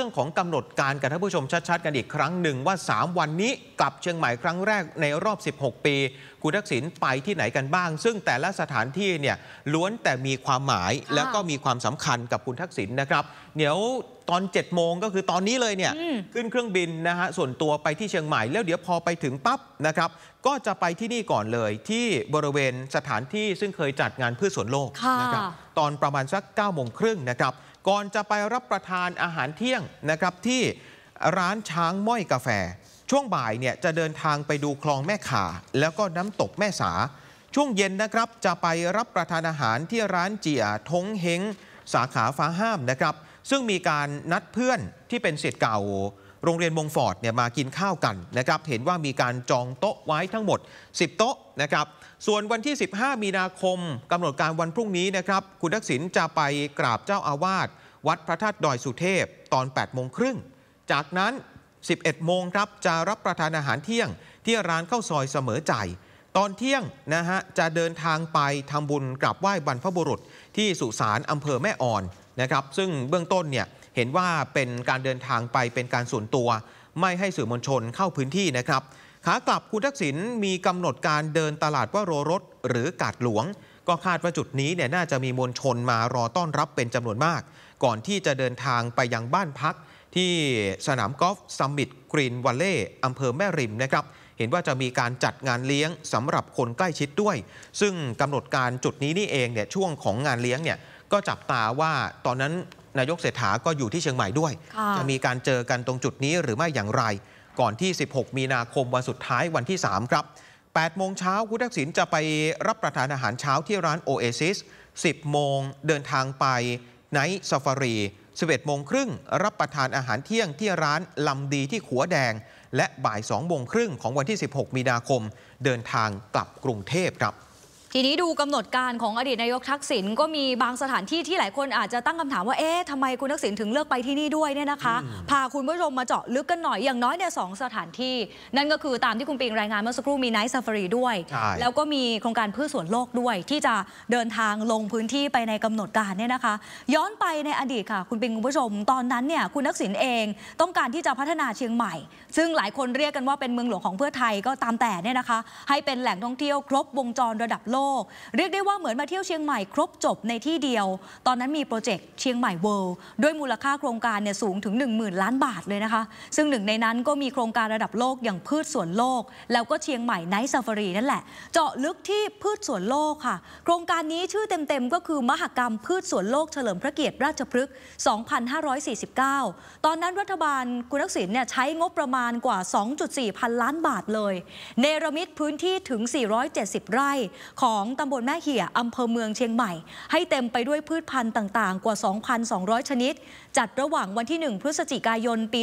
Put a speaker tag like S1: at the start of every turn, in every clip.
S1: รื่องของกำหนดการกับท่านผู้ชมชัดๆกันอีกครั้งหนึ่งว่า 3 วันนี้กลับเชียงใหม่ครั้งแรกในรอบ 16 ปี คุณทักษิณไปที่ไหนกันบ้าง ซึ่งแต่ละสถานที่เนี่ยล้วนแต่มีความหมายแล้วก็มีความสำคัญกับคุณทักษิณนะครับ เดี๋ยวตอน7จ็ดโมงก็คือตอนนี้เลยเนี่ยขึ้นเครื่องบินนะฮะส่วนตัวไปที่เชียงใหม่แล้วเดี๋ยวพอไปถึงปั๊บนะครับ ก็จะไปที่นี่ก่อนเลยที่บริเวณสถานที่ซึ่งเคยจัดงานเพื่อสวนโลกนะครับตอนประมาณสัก9ก้าโมงครึ่งนะครับก่อนจะไปรับประทานอาหารเที่ยงนะครับที่ร้านช้างม้อยกาแฟช่วงบ่ายเนี่ยจะเดินทางไปดูคลองแม่ขา แล้วก็น้ำตกแม่สาช่วงเย็นนะครับจะไปรับประทานอาหารที่ร้านเจียทงเฮงสาขาฟ้าห้ามนะครับ ซึ่งมีการนัดเพื่อนที่เป็นเศษเก่าโรงเรียนมงฟอร์ดเนี่ยมากินข้าวกันนะครับเห็นว่ามีการจองโต๊ะไว้ทั้งหมด 10 โต๊ะนะครับส่วนวันที่ 15 มีนาคมกำหนดการวันพรุ่งนี้นะครับคุณทักษิณจะไปกราบเจ้าอาวาสวัดพระธาตุดอยสุเทพตอน 8 โมงครึ่ง จากนั้น 11 โมงครับ จะรับประทานอาหารเที่ยง ที่ร้านข้าวซอยเสมอใจ ตอนเที่ยงนะฮะจะเดินทางไปทำบุญกราบไหว้บรรพบุรุษที่สุสานอำเภอแม่อ่อนนะครับซึ่งเบื้องต้นเนี่ยเห็นว่าเป็นการเดินทางไปเป็นการส่วนตัว ไม่ให้สื่อมวลชนเข้าพื้นที่นะครับ ขากลับคุณทักษิณมีกำหนดการเดินตลาดว่าโรรถหรือกาดหลวง ก็คาดว่าจุดนี้เนี่ยน่าจะมีมวลชนมารอต้อนรับเป็นจำนวนมาก ก่อนที่จะเดินทางไปยังบ้านพัก ที่สนามกอล์ฟซัมมิตกรีนวัลเล่อำเภอแม่ริมนะครับ เห็นว่าจะมีการจัดงานเลี้ยงสำหรับคนใกล้ชิดด้วย ซึ่งกำหนดการจุดนี้นี่เองเนี่ยช่วงของงานเลี้ยงเนี่ย ก็จับตาว่าตอนนั้นนายกเศรษฐาก็อยู่ที่เชียงใหม่ด้วย จะมีการเจอกันตรงจุดนี้หรือไม่อย่างไร ก่อนที่ 16 มีนาคมวันสุดท้ายวันที่ 3 ครับ 8 โมงเช้าคุณทักษิณจะไปรับประทานอาหารเช้าที่ร้านโอเอซิส 10 โมงเดินทางไปไนท์ซาฟารี11โมงครึ่งรับประทานอาหารเที่ยงที่ร้านลำดีที่ขัวแดงและบ่าย2โมงครึ่งของวันที่ 16 มีนาคม เดินทางกลับกรุงเทพครับ
S2: ทีนี้ดูกำหนดการของอดีตนายกทักษิณก็มีบางสถานที่ที่หลายคนอาจจะตั้งคำถามว่า เอ๊ะทำไมคุณทักษิณถึงเลือกไปที่นี่ด้วยเนี่ยนะคะพาคุณผู้ชมมาเจาะลึกกันหน่อยอย่างน้อยเนี่ยสสถานที่ นั่นก็คือตามที่คุณปิงรายงานเมื่อสักครู่มีไนท์ซาฟารีด้วย แล้วก็มีโครงการพืชสวนโลกด้วย ที่จะเดินทางลงพื้นที่ไปในกำหนดการเนี่ยนะคะ ย้อนไปในอดีตค่ะคุณปิงคุณผู้ชมตอนนั้นเนี่ยคุณทักษิณเองต้องการที่จะพัฒนาเชียงใหม่ ซึ่งหลายคนเรียกกันว่าเป็นเมืองหลวงของเพื่อไทยก็ตามแต่เนี่ยนะคะให้เป็นแหล่งท่องเที่ยวครบ วงจรระดับโลกเรียกได้ว่าเหมือนมาเที่ยวเชียงใหม่ครบจบในที่เดียว ตอนนั้นมีโปรเจกต์เชียงใหม่เวิลด์ด้วยมูลค่าโครงการเนี่ยสูงถึง 10,000 ล้านบาทเลยนะคะ ซึ่งหนึ่งในนั้นก็มีโครงการระดับโลกอย่างพืชสวนโลก แล้วก็เชียงใหม่ไนท์ซาฟารีนั่นแหละเจาะลึกที่พืชสวนโลกค่ะ โครงการนี้ชื่อเต็มๆ ก็คือมหกรรมพืชสวนโลกเฉลิมพระเกียรติราชพฤกษ์2549 ตอนนั้นรัฐบาลคุณทักษิณเนี่ยใช้งบประมาณกว่า 2.4พันล้านบาทเลยเนรมิตพื้นที่ถึง 470 ไร่ขอของตำบลแม่เหี่ยอำเภอเมืองเชียงใหม่ ให้เต็มไปด้วยพืชพันธุ์ต่าง ๆ กว่า 2,200 ชนิด จัดระหว่างวันที่ 1 พฤศจิกายน ปี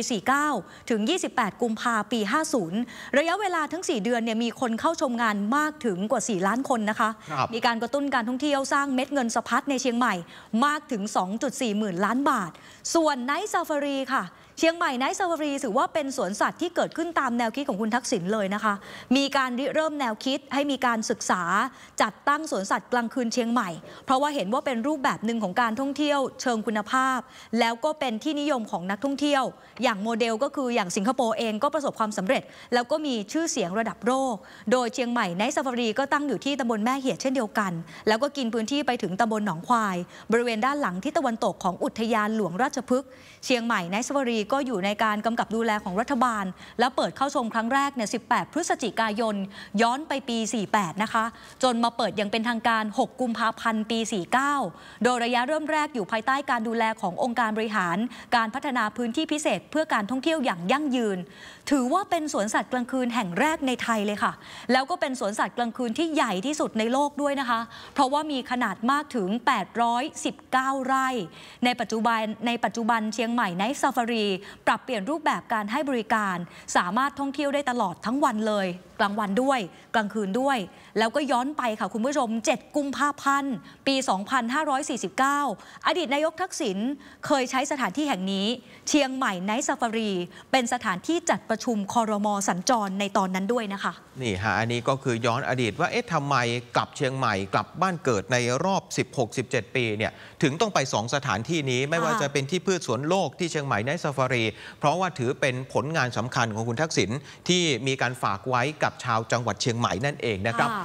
S2: 49 ถึง 28 กุมภาปี 50 ระยะเวลาทั้ง 4 เดือนเนี่ยมีคนเข้าชมงานมากถึงกว่า 4 ล้านคนนะคะ มีการกระตุ้นการท่องเที่ยวสร้างเม็ดเงินสะพัดในเชียงใหม่ มากถึง 2.4 หมื่นล้านบาท ส่วนไนท์ซาฟารีค่ะเชียงใหม่ไนท์ซาวารีถือว่าเป็นสวนสัตว์ที่เกิดขึ้นตามแนวคิดของคุณทักษิณเลยนะคะ มีการเริ่มแนวคิดให้มีการศึกษาจัดตั้งสวนสัตว์กลางคืนเชียงใหม่ เพราะว่าเห็นว่าเป็นรูปแบบหนึ่งของการท่องเที่ยวเชิงคุณภาพ แล้วก็เป็นที่นิยมของนักท่องเที่ยว อย่างโมเดลก็คืออย่างสิงคโปร์เองก็ประสบความสำเร็จ แล้วก็มีชื่อเสียงระดับโลก โดยเชียงใหม่ไนท์ซาวารีก็ตั้งอยู่ที่ตำบลแม่เหียดเช่นเดียวกัน แล้วก็กินพื้นที่ไปถึงตำบลหนองควาย บริเวณด้านหลังที่ตะวันตกของอุทยานหลวงราชพฤกษ์เชียงใหม่ไนท์ซาวารีก็อยู่ในการกำกับดูแลของรัฐบาล และเปิดเข้าชมครั้งแรกเนี่ย 18 พฤศจิกายน ย้อนไปปี 48 นะคะ จนมาเปิดยังเป็นทางการ 6 กุมภาพันธ์ปี 49 โดยระยะเริ่มแรกอยู่ภายใต้การดูแลขององค์การบริหาร การพัฒนาพื้นที่พิเศษเพื่อการท่องเที่ยวอย่างยั่งยืน ถือว่าเป็นสวนสัตว์กลางคืนแห่งแรกในไทยเลยค่ะ แล้วก็เป็นสวนสัตว์กลางคืนที่ใหญ่ที่สุดในโลกด้วยนะคะ เพราะว่ามีขนาดมากถึง 819 ไร่ในปัจจุบันในปัจจุบันเชียงใหม่ในซาฟารีปรับเปลี่ยนรูปแบบการให้บริการ สามารถท่องเที่ยวได้ตลอดทั้งวันเลย กลางวันด้วยกลางคืนด้วย แล้วก็ย้อนไปค่ะคุณผู้ชม 7 กุมภาพันธ์ปี 2549 อดีตนายกทักษิณเคยใช้สถานที่แห่งนี้เชียงใหม่ไน์ซาฟารี เป็นสถานที่จัดประชุมคอรมอสัญจรในตอนนั้นด้วยนะคะ น
S1: ี่ฮะอันนี้ก็คือย้อนอดีตว่าเอ๊ะทำไมกลับเชียงใหม่กลับบ้านเกิดในรอบ 16-17ปีเนี่ยถึงต้องไป2สถานที่นี้ไม่ว่าจะเป็นที่พืชสวนโลกที่เชียงใหม่ไน์ซาฟารีเพราะว่าถือเป็นผลงานสำคัญของคุณทักษิณที่มีการฝากไว้กับชาวจังหวัดเชียงใหม่นั่นเองนะครับ